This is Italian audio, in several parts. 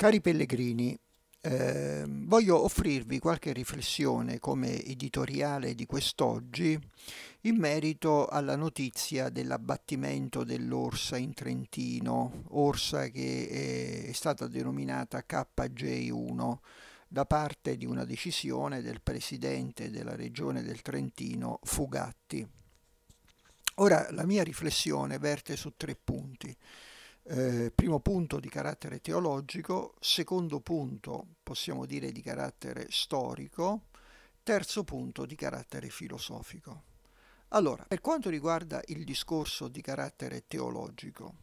Cari pellegrini, eh, voglio offrirvi qualche riflessione come editoriale di quest'oggi in merito alla notizia dell'abbattimento dell'orsa in Trentino, orsa che è stata denominata KJ1 da parte di una decisione del presidente della regione del Trentino Fugatti. Ora la mia riflessione verte su tre punti. Eh, primo punto di carattere teologico, secondo punto possiamo dire di carattere storico, terzo punto di carattere filosofico. Allora, per quanto riguarda il discorso di carattere teologico,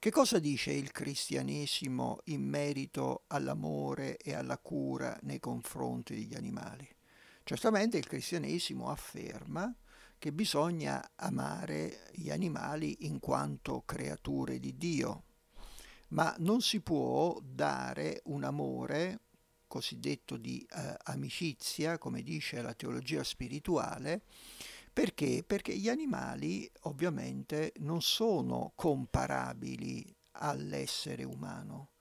che cosa dice il cristianesimo in merito all'amore e alla cura nei confronti degli animali? Certamente il cristianesimo afferma che bisogna amare gli animali in quanto creature di Dio, ma non si può dare un amore cosiddetto di eh, amicizia, come dice la teologia spirituale, perché? Perché gli animali ovviamente non sono comparabili all'essere umano.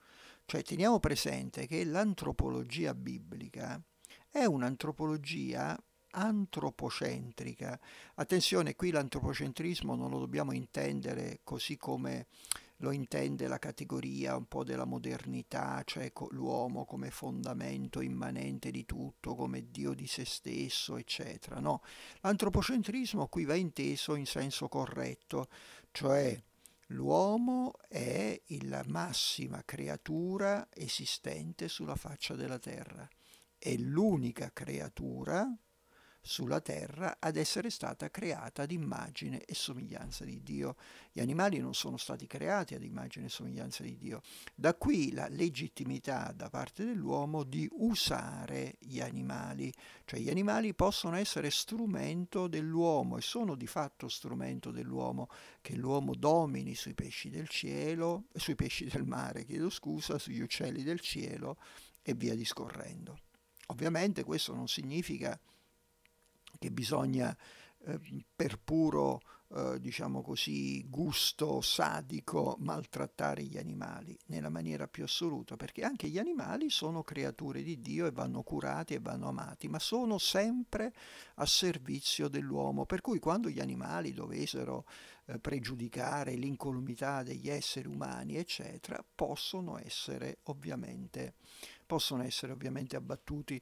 Cioè teniamo presente che l'antropologia biblica è un'antropologia antropocentrica. Attenzione, qui l'antropocentrismo non lo dobbiamo intendere così come lo intende la categoria un po' della modernità, cioè l'uomo come fondamento immanente di tutto, come Dio di se stesso, eccetera. No, l'antropocentrismo qui va inteso in senso corretto, cioè l'uomo è la massima creatura esistente sulla faccia della terra, è l'unica creatura sulla terra ad essere stata creata ad immagine e somiglianza di Dio. Gli animali non sono stati creati ad immagine e somiglianza di Dio. Da qui la legittimità da parte dell'uomo di usare gli animali, cioè gli animali possono essere strumento dell'uomo e sono di fatto strumento dell'uomo, che l'uomo domini sui pesci del cielo, sui pesci del mare, chiedo scusa, sugli uccelli del cielo e via discorrendo. Ovviamente questo non significa che bisogna eh, per puro eh, diciamo così, gusto sadico maltrattare gli animali nella maniera più assoluta, perché anche gli animali sono creature di Dio e vanno curati e vanno amati, ma sono sempre a servizio dell'uomo, per cui quando gli animali dovessero eh, pregiudicare l'incolumità degli esseri umani, eccetera, possono essere ovviamente, possono essere ovviamente abbattuti.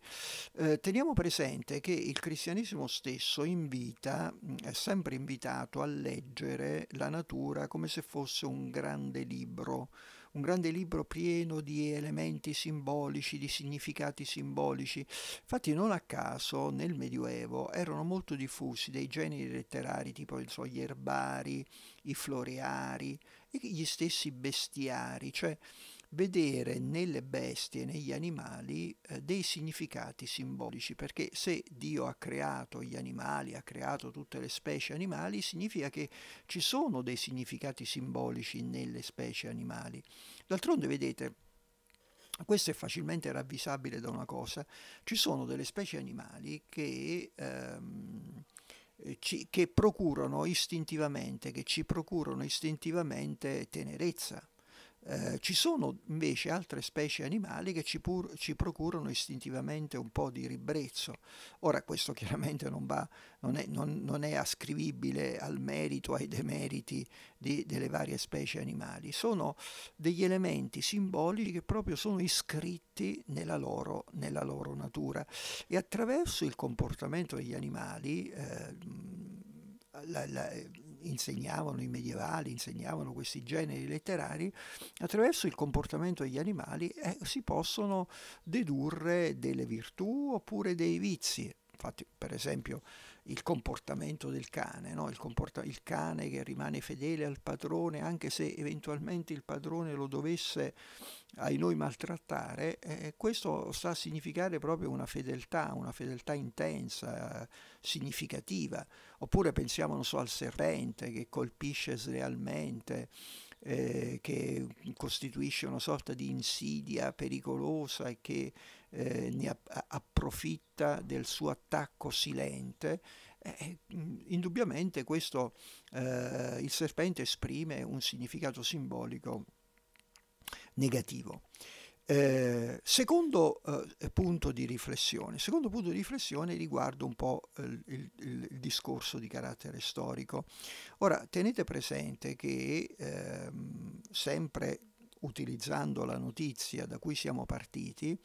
Eh, teniamo presente che il cristianesimo stesso invita, mm, è sempre invitato a leggere la natura come se fosse un grande libro un grande libro pieno di elementi simbolici, di significati simbolici. Infatti non a caso nel Medioevo erano molto diffusi dei generi letterari tipo so, gli erbari, i floreari gli stessi bestiari, cioè vedere nelle bestie, negli animali, eh, dei significati simbolici, perché se Dio ha creato gli animali, ha creato tutte le specie animali, significa che ci sono dei significati simbolici nelle specie animali. D'altronde, vedete, questo è facilmente ravvisabile da una cosa, ci sono delle specie animali che... Ehm, eh, che procurano istintivamente, che ci procurano istintivamente tenerezza, eh, ci sono invece altre specie animali che ci, pur, ci, procurano istintivamente un po' di ribrezzo. Ora questo chiaramente non, va, non, è, non, non è, ascrivibile al merito, ai demeriti di, delle varie specie animali, sono degli elementi simbolici che proprio sono iscritti nella loro, nella loro natura e attraverso il comportamento degli animali eh, la, la, insegnavano i medievali, insegnavano questi generi letterari, attraverso il comportamento degli animali eh, si possono dedurre delle virtù oppure dei vizi. Infatti, per esempio, il comportamento del cane, no? il, comporta- il, cane che rimane fedele al padrone anche se eventualmente il padrone lo dovesse ai noi maltrattare, eh, questo sta a significare proprio una fedeltà, una fedeltà intensa, significativa. Oppure pensiamo non so, al serpente che colpisce slealmente eh, che costituisce una sorta di insidia pericolosa e che eh, ne app- approfitta del suo attacco silente, eh, eh indubbiamente questo, eh, il serpente esprime un significato simbolico negativo. Eh, Secondo eh, punto di riflessione, secondo punto di riflessione riguarda un po' eh, il, il, il, discorso di carattere storico. Ora, tenete presente che ehm, sempre utilizzando la notizia da cui siamo partiti,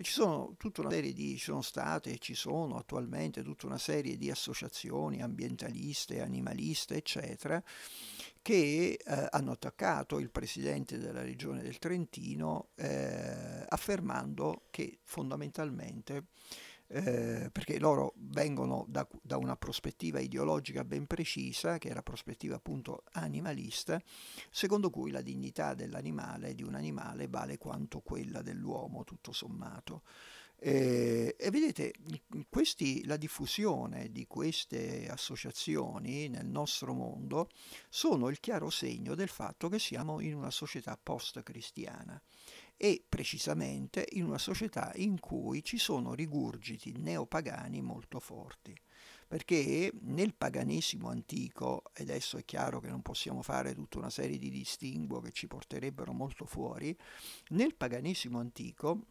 ci sono tutta una serie di, ci sono state e ci sono attualmente tutta una serie di associazioni ambientaliste, animaliste, eccetera, che eh, hanno attaccato il presidente della regione del Trentino eh, affermando che fondamentalmente eh, perché loro vengono da, da, una prospettiva ideologica ben precisa, che era la prospettiva appunto animalista, secondo cui la dignità dell'animale, di un animale, vale quanto quella dell'uomo, tutto sommato. E, eh, e vedete, questi, la diffusione di queste associazioni nel nostro mondo sono il chiaro segno del fatto che siamo in una società post-cristiana e precisamente in una società in cui ci sono rigurgiti neopagani molto forti perché nel paganesimo antico, e adesso è chiaro che non possiamo fare tutta una serie di distinguo che ci porterebbero molto fuori, nel paganesimo antico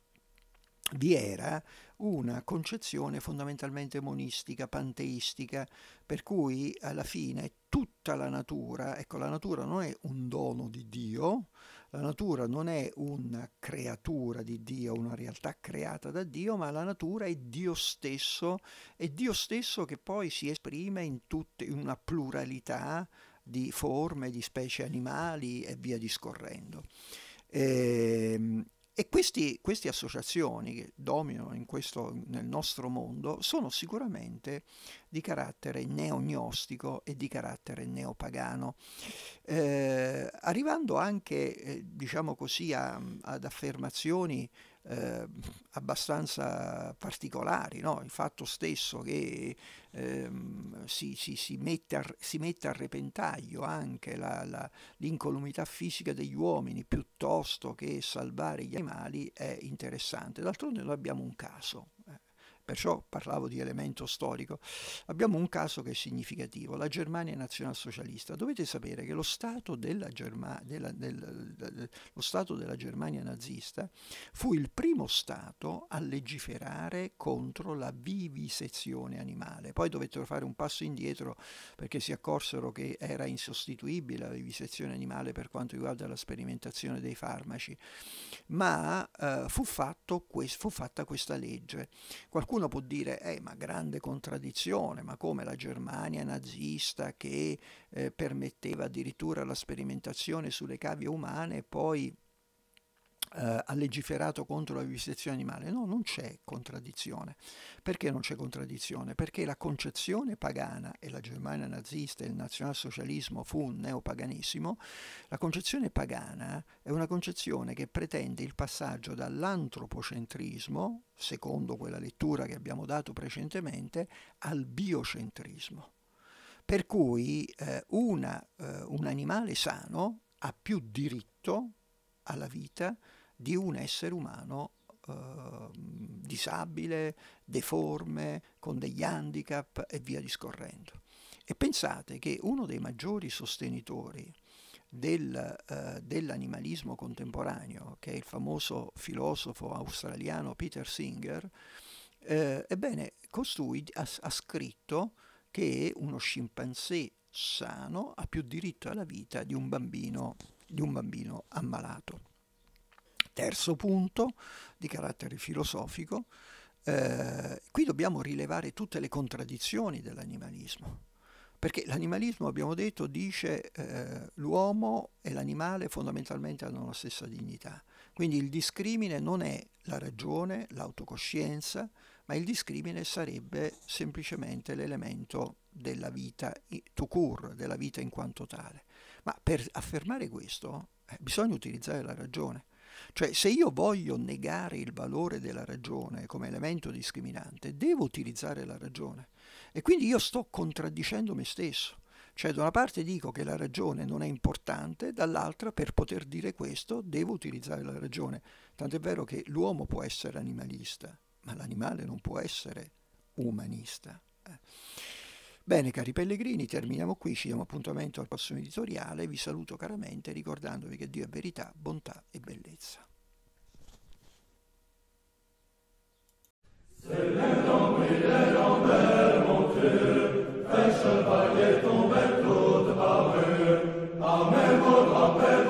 vi era una concezione fondamentalmente monistica, panteistica, per cui alla fine tutta la natura, ecco la natura non è un dono di Dio, la natura non è una creatura di Dio, una realtà creata da Dio, ma la natura è Dio stesso, è Dio stesso che poi si esprime in, tutte, in una pluralità di forme, di specie animali e via discorrendo. Ehm, e questi, queste associazioni che dominano questo, nel nostro mondo sono sicuramente di carattere neognostico e di carattere neopagano, eh, arrivando anche, eh, diciamo così, a, ad affermazioni eh, abbastanza particolari, no? il fatto stesso che ehm, si, si, si, mette a, si, mette a, repentaglio anche l'incolumità fisica degli uomini piuttosto che salvare gli animali è interessante. D'altronde noi abbiamo un caso. Eh perciò parlavo di elemento storico, abbiamo un caso che è significativo, la Germania nazionalsocialista. Dovete sapere che lo Stato della, Germa, della, del, del, lo stato della Germania nazista fu il primo Stato a legiferare contro la vivisezione animale. Poi dovettero fare un passo indietro perché si accorsero che era insostituibile la vivisezione animale per quanto riguarda la sperimentazione dei farmaci, ma eh, fu, fatto, fu fatta questa legge. Qualcuno Qualcuno può dire, eh, ma grande contraddizione, ma come la Germania nazista che eh, permetteva addirittura la sperimentazione sulle cavie umane e poi eh, ha legiferato contro la vivisezione animale. No, non c'è contraddizione. Perché non c'è contraddizione? Perché la concezione pagana, e la Germania nazista e il nazionalsocialismo fu un neopaganissimo, la concezione pagana è una concezione che pretende il passaggio dall'antropocentrismo, secondo quella lettura che abbiamo dato precedentemente, al biocentrismo. Per cui eh, una, eh, un animale sano ha più diritto alla vita di un essere umano ehm, disabile, deforme, con degli handicap e via discorrendo. E pensate che uno dei maggiori sostenitori del, eh, dell'animalismo contemporaneo, che è il famoso filosofo australiano Peter Singer, eh, ebbene, costui ha, ha scritto che uno scimpanzé sano ha più diritto alla vita di un bambino, di un bambino ammalato. Terzo punto di carattere filosofico, eh, qui dobbiamo rilevare tutte le contraddizioni dell'animalismo, perché l'animalismo, abbiamo detto, dice eh, l'uomo e l'animale fondamentalmente hanno la stessa dignità. Quindi il discrimine non è la ragione, l'autocoscienza, ma il discrimine sarebbe semplicemente l'elemento della vita to cure, della vita in quanto tale. Ma per affermare questo eh, bisogna utilizzare la ragione. Cioè, se io voglio negare il valore della ragione come elemento discriminante, devo utilizzare la ragione. E quindi io sto contraddicendo me stesso. Cioè, da una parte dico che la ragione non è importante, dall'altra, per poter dire questo, devo utilizzare la ragione. Tant'è vero che l'uomo può essere animalista, ma l'animale non può essere umanista. Eh. Bene, cari pellegrini, terminiamo qui, ci diamo appuntamento al prossimo editoriale, vi saluto caramente ricordandovi che Dio è verità, bontà e bellezza. Amen.